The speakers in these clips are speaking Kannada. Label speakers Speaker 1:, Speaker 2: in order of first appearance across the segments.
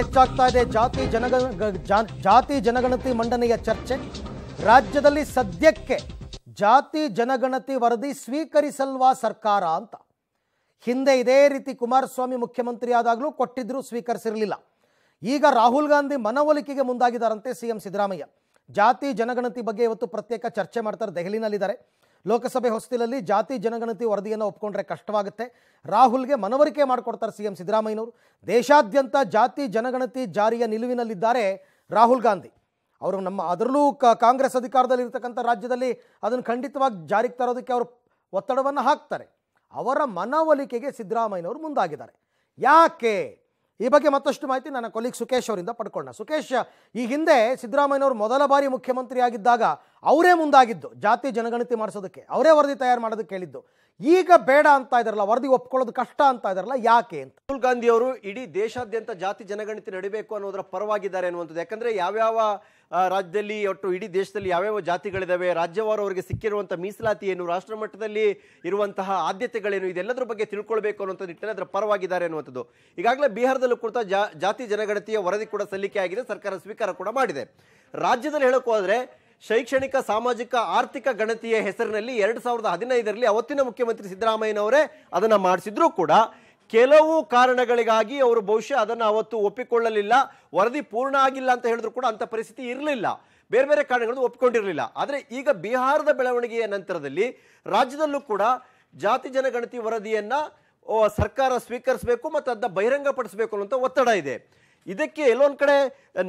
Speaker 1: ಹೆಚ್ಚಾಗ್ತಾ ಇದೆ ಜಾತಿ ಜನಗಣ ಜಾತಿ ಜನಗಣತಿ ಮಂಡನೆಯ ಚರ್ಚೆ ರಾಜ್ಯದಲ್ಲಿ ಸದ್ಯಕ್ಕೆ ಜಾತಿ ಜನಗಣತಿ ವರದಿ ಸ್ವೀಕರಿಸಲ್ವಾ ಸರ್ಕಾರ ಅಂತ ಹಿಂದೆ ಇದೇ ರೀತಿ ಕುಮಾರಸ್ವಾಮಿ ಮುಖ್ಯಮಂತ್ರಿ ಆದಾಗಲೂ ಕೊಟ್ಟಿದ್ರೂ ಸ್ವೀಕರಿಸಿರಲಿಲ್ಲ ಈಗ ರಾಹುಲ್ ಗಾಂಧಿ ಮನವೊಲಿಕೆಗೆ ಮುಂದಾಗಿದ್ದಾರಂತೆ ಸಿ ಎಂ ಸಿದ್ದರಾಮಯ್ಯ ಜಾತಿ ಜನಗಣತಿ ಬಗ್ಗೆ ಇವತ್ತು ಪ್ರತ್ಯೇಕ ಚರ್ಚೆ ಮಾಡ್ತಾರೆ ದೆಹಲಿನಲ್ಲಿದ್ದಾರೆ ಲೋಕಸಭೆ ಹೊಸ್ತಿಲಲ್ಲಿ ಜಾತಿ ಜನಗಣತಿ ವರದಿಯನ್ನು ಒಪ್ಕೊಂಡ್ರೆ ಕಷ್ಟವಾಗುತ್ತೆ ರಾಹುಲ್ಗೆ ಮನವರಿಕೆ ಮಾಡಿಕೊಡ್ತಾರೆ ಸಿ ಎಂ ಸಿದ್ದರಾಮಯ್ಯನವರು ದೇಶಾದ್ಯಂತ ಜಾತಿ ಜನಗಣತಿ ಜಾರಿಯ ನಿಲುವಿನಲ್ಲಿದ್ದಾರೆ ರಾಹುಲ್ ಗಾಂಧಿ ಅವರು ನಮ್ಮ ಅದರಲ್ಲೂ ಕಾಂಗ್ರೆಸ್ ಅಧಿಕಾರದಲ್ಲಿ ಇರತಕ್ಕಂಥ ರಾಜ್ಯದಲ್ಲಿ ಅದನ್ನು ಖಂಡಿತವಾಗಿ ಜಾರಿಗೆ ತರೋದಕ್ಕೆ ಅವರು ಒತ್ತಡವನ್ನು ಹಾಕ್ತಾರೆ ಅವರ ಮನವೊಲಿಕೆಗೆ ಸಿದ್ದರಾಮಯ್ಯನವರು ಮುಂದಾಗಿದ್ದಾರೆ ಯಾಕೆ ಈ ಬಗ್ಗೆ ಮತ್ತಷ್ಟು ಮಾಹಿತಿ ನನ್ನ ಕೊಲೀಗ್ ಸುಕೇಶ್ ಅವರಿಂದ ಪಡ್ಕೊಂಡ ಸುಕೇಶ್ ಈ ಹಿಂದೆ ಸಿದ್ದರಾಮಯ್ಯನವರು ಮೊದಲ ಬಾರಿ ಮುಖ್ಯಮಂತ್ರಿಯಾಗಿದ್ದಾಗ ಅವರೇ ಮುಂದಾಗಿದ್ದು ಜಾತಿ ಜನಗಣತಿ ಮಾಡಿಸೋದಕ್ಕೆ ಅವರೇ ವರದಿ ತಯಾರು ಮಾಡೋದಕ್ಕೆ ಹೇಳಿದ್ದು ಈಗ ಬೇಡ ಅಂತ ಇದಾರಲ್ಲ ವರದಿ ಒಪ್ಕೊಳ್ಳೋದು ಕಷ್ಟ ಅಂತ ಇದಾರಲ್ಲ ಯಾಕೆ ಅಂತ
Speaker 2: ರಾಹುಲ್ ಗಾಂಧಿ ಅವರು ಇಡೀ ದೇಶಾದ್ಯಂತ ಜಾತಿ ಜನಗಣತಿ ನಡಿಬೇಕು ಅನ್ನೋದರ ಪರವಾಗಿದ್ದಾರೆ ಅನ್ನುವಂಥದ್ದು ಯಾಕಂದ್ರೆ ಯಾವ್ಯಾವ ರಾಜ್ಯದಲ್ಲಿ ಒಟ್ಟು ಇಡೀ ದೇಶದಲ್ಲಿ ಯಾವ್ಯಾವ ಜಾತಿಗಳಿದಾವೆ ರಾಜ್ಯವಾರು ಅವರಿಗೆ ಸಿಕ್ಕಿರುವಂಥ ಮೀಸಲಾತಿ ಏನು ರಾಷ್ಟ್ರ ಮಟ್ಟದಲ್ಲಿ ಇರುವಂತಹ ಆದ್ಯತೆಗಳೇನು ಇದೆಲ್ಲದರ ಬಗ್ಗೆ ತಿಳ್ಕೊಳ್ಬೇಕು ಅನ್ನೋಂಥ ನಿಟ್ಟಿನಲ್ಲಿ ಅದರ ಪರವಾಗಿದ್ದಾರೆ ಅನ್ನುವಂಥದ್ದು ಈಗಾಗಲೇ ಬಿಹಾರದಲ್ಲೂ ಕೂಡ ಜಾತಿ ಜನಗಣತಿಯ ವರದಿ ಕೂಡ ಸಲ್ಲಿಕೆ ಆಗಿದೆ ಸರ್ಕಾರ ಸ್ವೀಕಾರ ಕೂಡ ಮಾಡಿದೆ ರಾಜ್ಯದಲ್ಲಿ ಹೇಳೋಕ್ಕೋದ್ರೆ ಶೈಕ್ಷಣಿಕ ಸಾಮಾಜಿಕ ಆರ್ಥಿಕ ಗಣತಿಯ ಹೆಸರಿನಲ್ಲಿ ಎರಡು ಸಾವಿರದ ಹದಿನೈದರಲ್ಲಿ ಅವತ್ತಿನ ಮುಖ್ಯಮಂತ್ರಿ ಸಿದ್ದರಾಮಯ್ಯನವರೇ ಅದನ್ನು ಮಾಡಿಸಿದ್ರು ಕೂಡ ಕೆಲವು ಕಾರಣಗಳಿಗಾಗಿ ಅವರು ಬಹುಶಃ ಅದನ್ನು ಅವತ್ತು ಒಪ್ಪಿಕೊಳ್ಳಲಿಲ್ಲ ವರದಿ ಪೂರ್ಣ ಆಗಿಲ್ಲ ಅಂತ ಹೇಳಿದ್ರು ಕೂಡ ಅಂಥ ಪರಿಸ್ಥಿತಿ ಇರಲಿಲ್ಲ ಬೇರೆ ಬೇರೆ ಕಾರಣಗಳನ್ನು ಒಪ್ಪಿಕೊಂಡಿರಲಿಲ್ಲ ಆದರೆ ಈಗ ಬಿಹಾರದ ಬೆಳವಣಿಗೆಯ ನಂತರದಲ್ಲಿ ರಾಜ್ಯದಲ್ಲೂ ಕೂಡ ಜಾತಿ ಜನಗಣತಿ ವರದಿಯನ್ನು ಸರ್ಕಾರ ಸ್ವೀಕರಿಸಬೇಕು ಮತ್ತು ಅದನ್ನ ಬಹಿರಂಗಪಡಿಸಬೇಕು ಅನ್ನುವಂಥ ಒತ್ತಡ ಇದೆ ಇದಕ್ಕೆ ಎಲ್ಲೊಂದು ಕಡೆ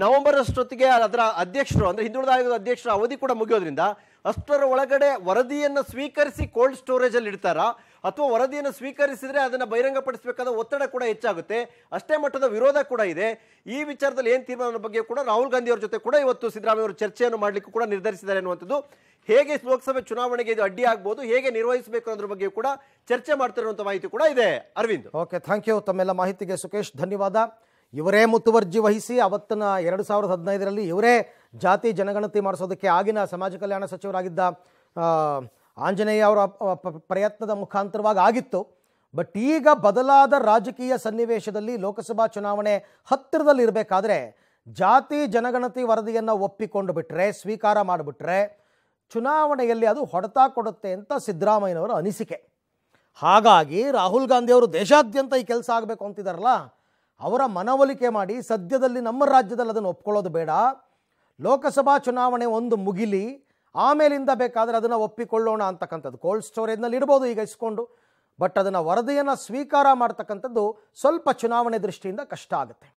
Speaker 2: ನವೆಂಬರ್ ಅಷ್ಟೊತ್ತಿಗೆ ಅದರ ಅಧ್ಯಕ್ಷರು ಅಂದರೆ ಹಿಂದುಳಿದ ಆಯೋಗದ ಅಧ್ಯಕ್ಷರ ಅವಧಿ ಕೂಡ ಮುಗಿಯೋದ್ರಿಂದ ಅಷ್ಟರ ಒಳಗಡೆ ವರದಿಯನ್ನು ಸ್ವೀಕರಿಸಿ ಕೋಲ್ಡ್ ಸ್ಟೋರೇಜಲ್ಲಿ ಇಡ್ತಾರಾ ಅಥವಾ ವರದಿಯನ್ನು ಸ್ವೀಕರಿಸಿದರೆ ಅದನ್ನು ಬಹಿರಂಗಪಡಿಸಬೇಕಾದ ಒತ್ತಡ ಕೂಡ ಹೆಚ್ಚಾಗುತ್ತೆ ಅಷ್ಟೇ ಮಟ್ಟದ ವಿರೋಧ ಕೂಡ ಇದೆ ಈ ವಿಚಾರದಲ್ಲಿ ಏನು ತೀರ್ಮಾನದ ಬಗ್ಗೆ ಕೂಡ ರಾಹುಲ್ ಗಾಂಧಿ ಅವರ ಜೊತೆ ಕೂಡ ಇವತ್ತು ಸಿದ್ದರಾಮಯ್ಯ ಅವರು ಚರ್ಚೆಯನ್ನು ಮಾಡಲಿಕ್ಕೂ ಕೂಡ ನಿರ್ಧರಿಸಿದ್ದಾರೆ ಅನ್ನುವಂಥದ್ದು ಹೇಗೆ ಲೋಕಸಭೆ ಚುನಾವಣೆಗೆ ಇದು ಅಡ್ಡಿ ಆಗ್ಬೋದು ಹೇಗೆ ನಿರ್ವಹಿಸಬೇಕು ಅನ್ನೋದ್ರ ಬಗ್ಗೆ ಕೂಡ ಚರ್ಚೆ ಮಾಡ್ತಿರುವಂಥ ಮಾಹಿತಿ ಕೂಡ ಇದೆ ಅರವಿಂದ್
Speaker 1: ಓಕೆ ಥ್ಯಾಂಕ್ ಯು ತಮ್ಮೆಲ್ಲ ಮಾಹಿತಿಗೆ ಸುಖೇಶ್ ಧನ್ಯವಾದ ಇವರೇ ಮುತುವರ್ಜಿ ವಹಿಸಿ ಅವತ್ತಿನ ಎರಡು ಸಾವಿರದ ಹದಿನೈದರಲ್ಲಿ ಇವರೇ ಜಾತಿ ಜನಗಣತಿ ಮಾಡಿಸೋದಕ್ಕೆ ಆಗಿನ ಸಮಾಜ ಕಲ್ಯಾಣ ಸಚಿವರಾಗಿದ್ದ ಆಂಜನೇಯ ಅವರ ಪ್ರಯತ್ನದ ಮುಖಾಂತರವಾಗಿ ಆಗಿತ್ತು ಬಟ್ ಈಗ ಬದಲಾದ ರಾಜಕೀಯ ಸನ್ನಿವೇಶದಲ್ಲಿ ಲೋಕಸಭಾ ಚುನಾವಣೆ ಹತ್ತಿರದಲ್ಲಿ ಇರಬೇಕಾದ್ರೆ ಜಾತಿ ಜನಗಣತಿ ವರದಿಯನ್ನು ಒಪ್ಪಿಕೊಂಡು ಬಿಟ್ಟರೆ ಸ್ವೀಕಾರ ಮಾಡಿಬಿಟ್ರೆ ಚುನಾವಣೆಯಲ್ಲಿ ಅದು ಹೊಡೆತ ಕೊಡುತ್ತೆ ಅಂತ ಸಿದ್ದರಾಮಯ್ಯನವರ ಅನಿಸಿಕೆ ಹಾಗಾಗಿ ರಾಹುಲ್ ಗಾಂಧಿಯವರು ದೇಶಾದ್ಯಂತ ಈ ಕೆಲಸ ಆಗಬೇಕು ಅಂತಿದ್ದಾರಲ್ಲ ಅವರ ಮನವೊಲಿಕೆ ಮಾಡಿ ಸದ್ಯದಲ್ಲಿ ನಮ್ಮ ರಾಜ್ಯದಲ್ಲಿ ಅದನ್ನು ಒಪ್ಕೊಳ್ಳೋದು ಬೇಡ ಲೋಕಸಭಾ ಚುನಾವಣೆ ಒಂದು ಮುಗಿಲಿ ಆಮೇಲಿಂದ ಬೇಕಾದರೆ ಅದನ್ನು ಒಪ್ಪಿಕೊಳ್ಳೋಣ ಅಂತಕ್ಕಂಥದ್ದು ಕೋಲ್ಡ್ ಸ್ಟೋರೇಜ್ನಲ್ಲಿ ಇಡ್ಬೋದು ಈಗ ಇಸ್ಕೊಂಡು ಬಟ್ ಅದನ್ನು ವರದಿಯನ್ನು ಸ್ವೀಕಾರ ಮಾಡ್ತಕ್ಕಂಥದ್ದು ಸ್ವಲ್ಪ ಚುನಾವಣೆ ದೃಷ್ಟಿಯಿಂದ ಕಷ್ಟ ಆಗುತ್ತೆ